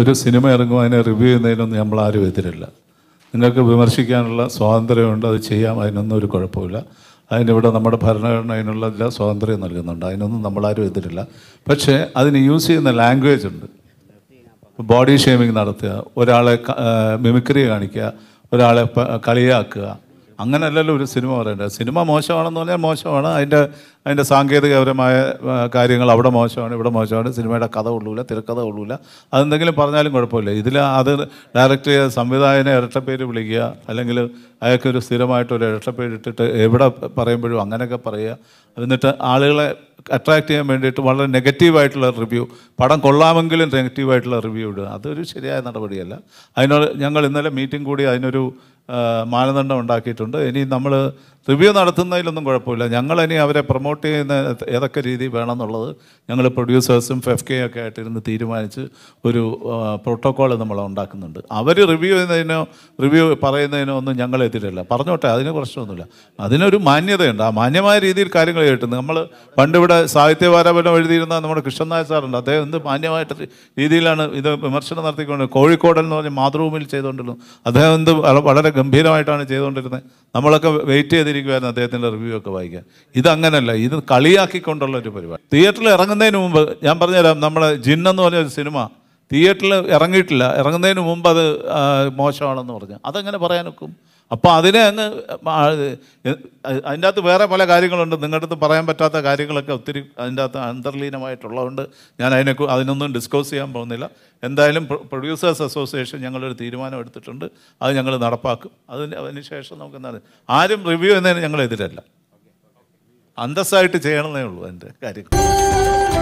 ഒരു സിനിമ ഇറങ്ങും അതിനെ റിവ്യൂ ചെയ്യുന്നതിനൊന്നും നമ്മൾ ആരും എതിരില്ല നിങ്ങൾക്ക് വിമർശിക്കാനുള്ള സ്വാതന്ത്ര്യമുണ്ട് അത് ചെയ്യാം അതിനൊന്നും ഒരു കുഴപ്പമില്ല അതിനിവിടെ നമ്മുടെ ഭരണഘടന അതിനുള്ള എല്ലാ സ്വാതന്ത്ര്യം നൽകുന്നുണ്ട് അതിനൊന്നും നമ്മളാരും എതിരില്ല പക്ഷേ അതിന് യൂസ് ചെയ്യുന്ന ലാംഗ്വേജ് ഉണ്ട് ബോഡി ഷേമിങ് നടത്തുക ഒരാളെ മിമിക്രി കാണിക്കുക ഒരാളെ കളിയാക്കുക അങ്ങനെയല്ലല്ലോ ഒരു സിനിമ പറയേണ്ടത് സിനിമ മോശമാണെന്ന് പറഞ്ഞാൽ മോശമാണ് അതിൻ്റെ അതിൻ്റെ സാങ്കേതികപരമായ കാര്യങ്ങൾ അവിടെ മോശമാണ് ഇവിടെ മോശമാണ് സിനിമയുടെ കഥ കൊള്ളൂല തിരക്കഥ കൊള്ളൂല അതെന്തെങ്കിലും പറഞ്ഞാലും കുഴപ്പമില്ല ഇതിൽ അത് ഡയറക്റ്റ് ചെയ്ത സംവിധായകനെ ഇരട്ടപ്പേര് വിളിക്കുക അല്ലെങ്കിൽ അയാൾക്ക് ഒരു സ്ഥിരമായിട്ട് ഒരു ഇരട്ടപ്പേര് ഇട്ടിട്ട് എവിടെ പറയുമ്പോഴും അങ്ങനെയൊക്കെ പറയുക എന്നിട്ട് ആളുകളെ അട്രാക്റ്റ് ചെയ്യാൻ വേണ്ടിയിട്ട് വളരെ നെഗറ്റീവായിട്ടുള്ള റിവ്യൂ പടം കൊള്ളാമെങ്കിലും നെഗറ്റീവായിട്ടുള്ള റിവ്യൂ ഇടുക അതൊരു ശരിയായ നടപടിയല്ല അതിനോട് ഞങ്ങൾ ഇന്നലെ മീറ്റിംഗ് കൂടി അതിനൊരു മാനദണ്ഡം ഉണ്ടാക്കിയിട്ടുണ്ട് ഇനി നമ്മൾ റിവ്യൂ നടത്തുന്നതിലൊന്നും കുഴപ്പമില്ല ഞങ്ങളിനി അവരെ പ്രൊമോട്ട് ചെയ്യുന്ന ഏതൊക്കെ രീതി വേണമെന്നുള്ളത് ഞങ്ങൾ പ്രൊഡ്യൂസേഴ്സും എഫ് കെ ഒക്കെ ആയിട്ടിരുന്ന് തീരുമാനിച്ച് ഒരു പ്രോട്ടോക്കോൾ നമ്മൾ ഉണ്ടാക്കുന്നുണ്ട് അവർ റിവ്യൂ ചെയ്യുന്നതിനോ റിവ്യൂ പറയുന്നതിനോ ഒന്നും ഞങ്ങൾ എതിരല്ല പറഞ്ഞോട്ടെ അതിന് പ്രശ്നമൊന്നുമില്ല അതിനൊരു മാന്യതയുണ്ട് ആ മാന്യമായ രീതിയിൽ കാര്യങ്ങൾ കേട്ടുന്നു നമ്മൾ പണ്ടിവിടെ സാഹിത്യവാരാപനം എഴുതിയിരുന്ന നമ്മുടെ കൃഷ്ണൻ നായർ സാറുണ്ട് അദ്ദേഹം എന്ത് മാന്യമായിട്ട് രീതിയിലാണ് ഇത് വിമർശനം നടത്തിക്കൊണ്ട് കോഴിക്കോടെന്ന് പറഞ്ഞ് മാതൃഭൂമിയിൽ ചെയ്തുകൊണ്ടിരുന്നു അദ്ദേഹം എന്ത് വളരെ ഗംഭീരമായിട്ടാണ് ചെയ്തുകൊണ്ടിരുന്നത് നമ്മളൊക്കെ വെയിറ്റ് ചെയ്തിരിക്കുമായിരുന്നു അദ്ദേഹത്തിൻ്റെ റിവ്യൂ ഒക്കെ വായിക്കാൻ ഇതങ്ങനല്ല ഇത് കളിയാക്കിക്കൊണ്ടുള്ള ഒരു പരിപാടി തിയേറ്ററിൽ ഇറങ്ങുന്നതിന് മുമ്പ് ഞാൻ പറഞ്ഞുതരാം നമ്മുടെ ജിന്നെന്ന് പറഞ്ഞ ഒരു സിനിമ തിയേറ്ററിൽ ഇറങ്ങിയിട്ടില്ല ഇറങ്ങുന്നതിന് മുമ്പ് അത് മോശമാണെന്ന് പറഞ്ഞു അതെങ്ങനെ പറയാനൊക്കും അപ്പോൾ അതിനെ അങ്ങ് അതിൻ്റെ അകത്ത് വേറെ പല കാര്യങ്ങളുണ്ട് നിങ്ങളുടെ അടുത്ത് പറയാൻ പറ്റാത്ത കാര്യങ്ങളൊക്കെ ഒത്തിരി അതിൻ്റെ അകത്ത് അന്തർലീനമായിട്ടുള്ളതുകൊണ്ട് ഞാൻ അതിനെ അതിനൊന്നും ഡിസ്കസ് ചെയ്യാൻ പോകുന്നില്ല എന്തായാലും പ്രൊഡ്യൂസേഴ്സ് അസോസിയേഷൻ ഞങ്ങളൊരു തീരുമാനം എടുത്തിട്ടുണ്ട് അത് ഞങ്ങൾ നടപ്പാക്കും അതിന് അതിന് ശേഷം നമുക്ക് എന്താ ആരും റിവ്യൂ എന്നതിന് ഞങ്ങൾ എതിരല്ല അന്തസ്സായിട്ട് ചെയ്യണമെന്നേ ഉള്ളൂ എൻ്റെ കാര്യം